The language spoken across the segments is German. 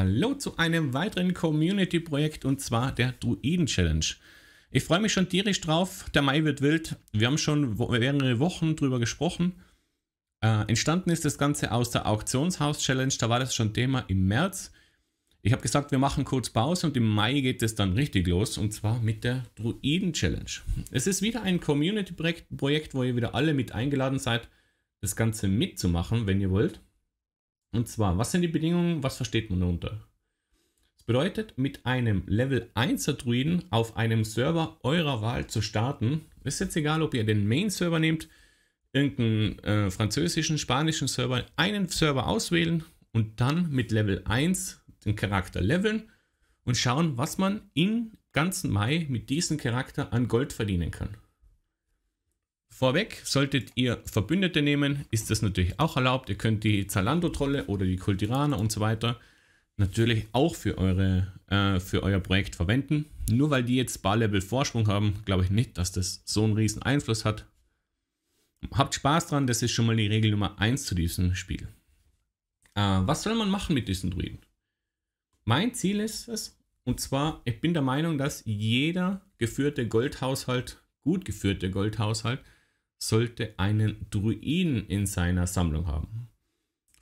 Hallo zu einem weiteren Community-Projekt und zwar der Druiden-Challenge. Ich freue mich schon tierisch drauf, der Mai wird wild. Wir haben schon mehrere Wochen drüber gesprochen. Äh, entstanden ist das Ganze aus der Auktionshaus-Challenge, da war das schon Thema im März. Ich habe gesagt, wir machen kurz Pause und im Mai geht es dann richtig los und zwar mit der Druiden-Challenge. Es ist wieder ein Community-Projekt, wo ihr wieder alle mit eingeladen seid, das Ganze mitzumachen, wenn ihr wollt. Und zwar, was sind die Bedingungen, was versteht man darunter? Das bedeutet, mit einem Level 1er Druiden auf einem Server eurer Wahl zu starten. Ist jetzt egal, ob ihr den Main-Server nehmt, irgendeinen äh, französischen, spanischen Server, einen Server auswählen und dann mit Level 1 den Charakter leveln und schauen, was man im ganzen Mai mit diesem Charakter an Gold verdienen kann. Vorweg, solltet ihr Verbündete nehmen, ist das natürlich auch erlaubt. Ihr könnt die Zalando-Trolle oder die Kultiraner und so weiter natürlich auch für, eure, äh, für euer Projekt verwenden. Nur weil die jetzt bar Level Vorsprung haben, glaube ich nicht, dass das so einen riesen Einfluss hat. Habt Spaß dran, das ist schon mal die Regel Nummer 1 zu diesem Spiel. Äh, was soll man machen mit diesen Druiden? Mein Ziel ist es, und zwar, ich bin der Meinung, dass jeder geführte Goldhaushalt, gut geführte Goldhaushalt, sollte einen Druiden in seiner Sammlung haben.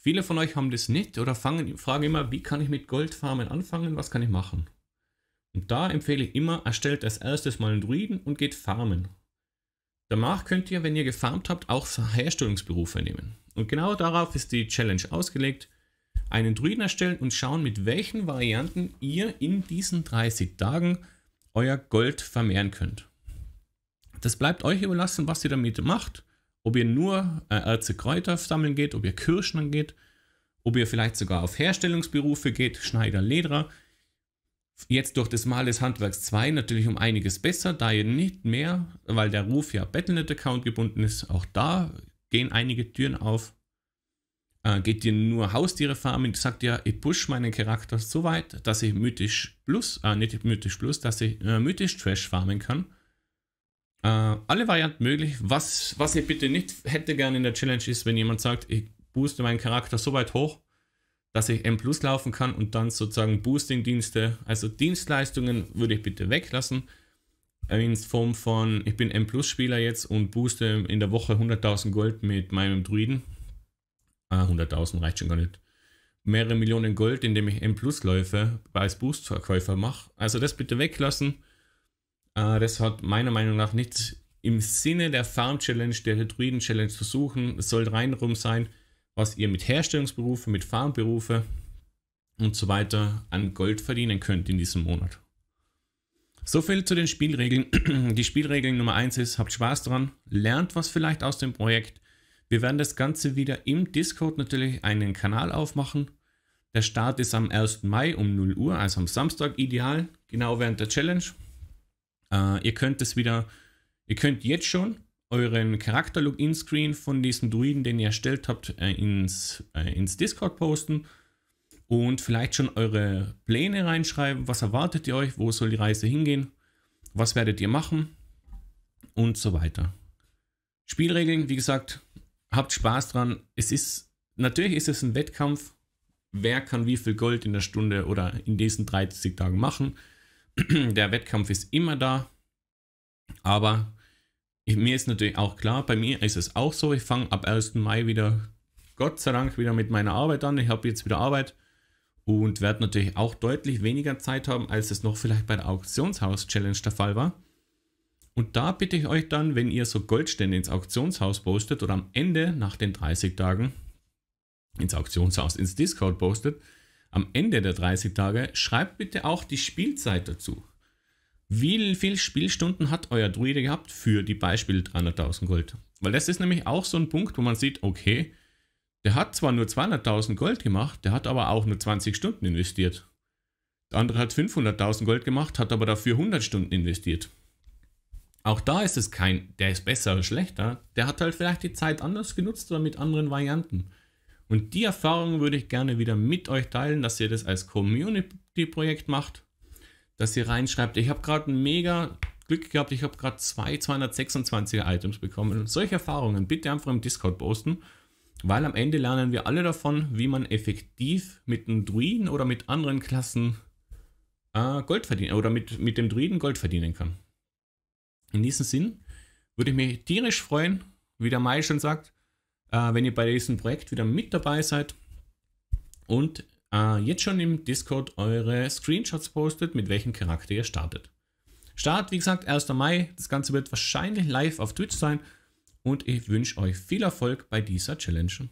Viele von euch haben das nicht oder fangen, fragen immer, wie kann ich mit Goldfarmen anfangen, was kann ich machen? Und da empfehle ich immer, erstellt als erstes mal einen Druiden und geht farmen. Danach könnt ihr, wenn ihr gefarmt habt, auch Herstellungsberufe nehmen. Und genau darauf ist die Challenge ausgelegt. Einen Druiden erstellen und schauen, mit welchen Varianten ihr in diesen 30 Tagen euer Gold vermehren könnt. Das bleibt euch überlassen, was ihr damit macht. Ob ihr nur äh, Erze Kräuter sammeln geht, ob ihr Kirschen geht, ob ihr vielleicht sogar auf Herstellungsberufe geht, Schneider, Lederer. Jetzt durch das Mal des Handwerks 2 natürlich um einiges besser, da ihr nicht mehr, weil der Ruf ja Battlenet-Account gebunden ist, auch da gehen einige Türen auf. Äh, geht ihr nur Haustiere farmen, sagt ihr, ich push meinen Charakter so weit, dass ich mythisch plus, äh, nicht mythisch plus, dass ich äh, mythisch Trash farmen kann. Äh, alle Varianten möglich. Was, was ich bitte nicht hätte gerne in der Challenge ist, wenn jemand sagt, ich booste meinen Charakter so weit hoch, dass ich M Plus laufen kann und dann sozusagen Boosting-Dienste, also Dienstleistungen würde ich bitte weglassen. Äh, in Form von, ich bin M Plus Spieler jetzt und booste in der Woche 100.000 Gold mit meinem Druiden. Ah, 100.000 reicht schon gar nicht. Mehrere Millionen Gold, indem ich M Plus Läufe als Boost-Verkäufer mache. Also das bitte weglassen äh, das hat meiner Meinung nach nichts im Sinne der Farm Challenge, der Druiden Challenge zu suchen. Es soll rein rum sein, was ihr mit Herstellungsberufe, mit Farmberufe und so weiter an Gold verdienen könnt in diesem Monat. So viel zu den Spielregeln. Die Spielregel Nummer 1 ist, habt Spaß dran, lernt was vielleicht aus dem Projekt. Wir werden das Ganze wieder im Discord natürlich einen Kanal aufmachen. Der Start ist am 1. Mai um 0 Uhr, also am Samstag ideal, genau während der Challenge. Äh, ihr könnt es wieder, ihr könnt jetzt schon euren Charakter-Login-Screen von diesem Druiden, den ihr erstellt habt, äh, ins, äh, ins Discord posten und vielleicht schon eure Pläne reinschreiben. Was erwartet ihr euch? Wo soll die Reise hingehen? Was werdet ihr machen? Und so weiter. Spielregeln, wie gesagt, habt Spaß dran. Es ist, natürlich ist es ein Wettkampf. Wer kann wie viel Gold in der Stunde oder in diesen 30 Tagen machen? der Wettkampf ist immer da. Aber ich, mir ist natürlich auch klar, bei mir ist es auch so, ich fange ab 1. Mai wieder, Gott sei Dank, wieder mit meiner Arbeit an. Ich habe jetzt wieder Arbeit und werde natürlich auch deutlich weniger Zeit haben, als es noch vielleicht bei der Auktionshaus-Challenge der Fall war. Und da bitte ich euch dann, wenn ihr so Goldstände ins Auktionshaus postet oder am Ende nach den 30 Tagen ins Auktionshaus, ins Discord postet, am Ende der 30 Tage schreibt bitte auch die Spielzeit dazu. Wie viele Spielstunden hat euer Druide gehabt für die Beispiel 300.000 Gold? Weil das ist nämlich auch so ein Punkt, wo man sieht, okay, der hat zwar nur 200.000 Gold gemacht, der hat aber auch nur 20 Stunden investiert. Der andere hat 500.000 Gold gemacht, hat aber dafür 100 Stunden investiert. Auch da ist es kein, der ist besser oder schlechter, der hat halt vielleicht die Zeit anders genutzt oder mit anderen Varianten. Und die Erfahrung würde ich gerne wieder mit euch teilen, dass ihr das als Community-Projekt macht, dass ihr reinschreibt. Ich habe gerade mega Glück gehabt, ich habe gerade zwei 226er Items bekommen. Und solche Erfahrungen bitte einfach im Discord posten, weil am Ende lernen wir alle davon, wie man effektiv mit einem Druiden oder mit anderen Klassen äh, Gold verdienen oder mit, mit dem Druiden Gold verdienen kann. In diesem Sinn würde ich mich tierisch freuen, wie der Mai schon sagt, äh, wenn ihr bei diesem Projekt wieder mit dabei seid und äh, jetzt schon im Discord eure Screenshots postet, mit welchem Charakter ihr startet. Start, wie gesagt, 1. Mai. Das Ganze wird wahrscheinlich live auf Twitch sein und ich wünsche euch viel Erfolg bei dieser Challenge.